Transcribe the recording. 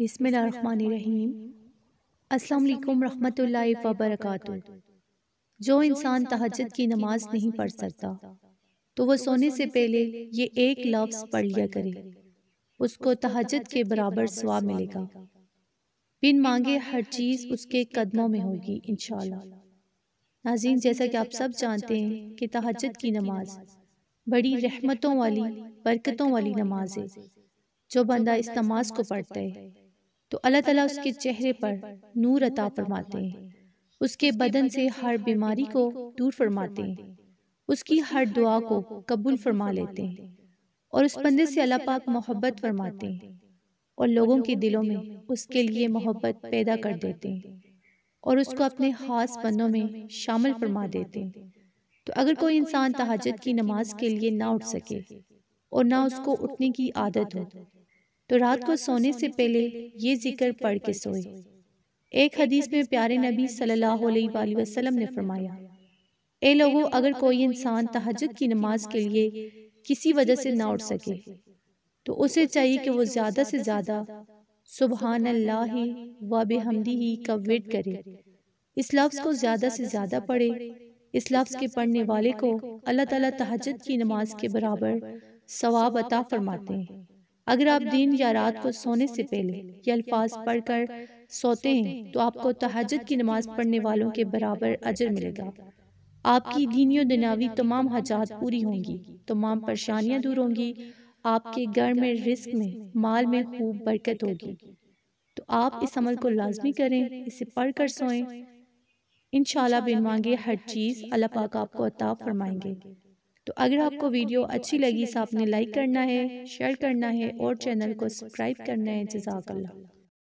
बिसमीम अस्सलाम रहमतुल्लाहि व बरकातुहू जो इंसान तहजद की नमाज नहीं पढ़ सकता तो वह सोने से पहले ये एक लफ्ज़ पढ़ लिया करे उसको तहजद के बराबर स्वाब मिलेगा बिन मांगे हर चीज़ उसके कदमों में होगी इन नाजीन जैसा कि आप सब जानते हैं कि तहजद की नमाज बड़ी रहमतों वाली बरकतों वाली नमाज है जो बंदा इस नमाज को पढ़ता है तो अल्लाह ताला उसके चेहरे पर नूर अता फरमाते हैं उसके बदन से हर बीमारी को दूर फरमाते हैं उसकी हर दुआ को कबूल फरमा लेते हैं और उस बंदे से अल्लाह पाक मोहब्बत फरमाते हैं और लोगों के दिलों में उसके लिए मोहब्बत पैदा कर देते हैं और उसको अपने खास बंदों में शामिल फरमा देते हैं तो अगर कोई इंसान तहाजत की नमाज के लिए ना उठ सके और ना उसको उठने की आदत हो तो, तो रात को सोने से पहले ये जिक्र पढ़ के सोए एक हदीस में प्यारे नबी सल्लल्लाहु अलैहि वसल्लम ने फरमाया ए लोगों अगर कोई इंसान तहजद की नमाज के लिए किसी वजह से ना उठ सके तो, तो उसे चाहिए कि वो ज़्यादा से ज़्यादा सुबहान अल्लाह वब हमदी ही का वेट करे इस लफ्ज़ को ज़्यादा से ज़्यादा पढ़े इस लफ्ज़ के पढ़ने वाले को अल्लाह ताला तहजद की नमाज के बराबर सवाब अता फरमाते हैं अगर आप दिन या रात को सोने से पहले ये अल्फाज पढ़कर सोते हैं तो आपको तहजद की नमाज पढ़ने वालों के बराबर अजर मिलेगा आपकी और दुनियावी तमाम हजात पूरी होंगी तमाम परेशानियां दूर होंगी आपके घर में रिस्क में माल में खूब बरकत होगी तो आप इस अमल को लाजमी करें इसे पढ़ कर सोएं इन बिन मांगे हर चीज़ अल्लाह पाक आपको अता फरमाएंगे तो अगर आपको वीडियो अच्छी लगी तो, तो आपने लाइक करना है शेयर करना है और चैनल को सब्सक्राइब करना है जजाकल्ला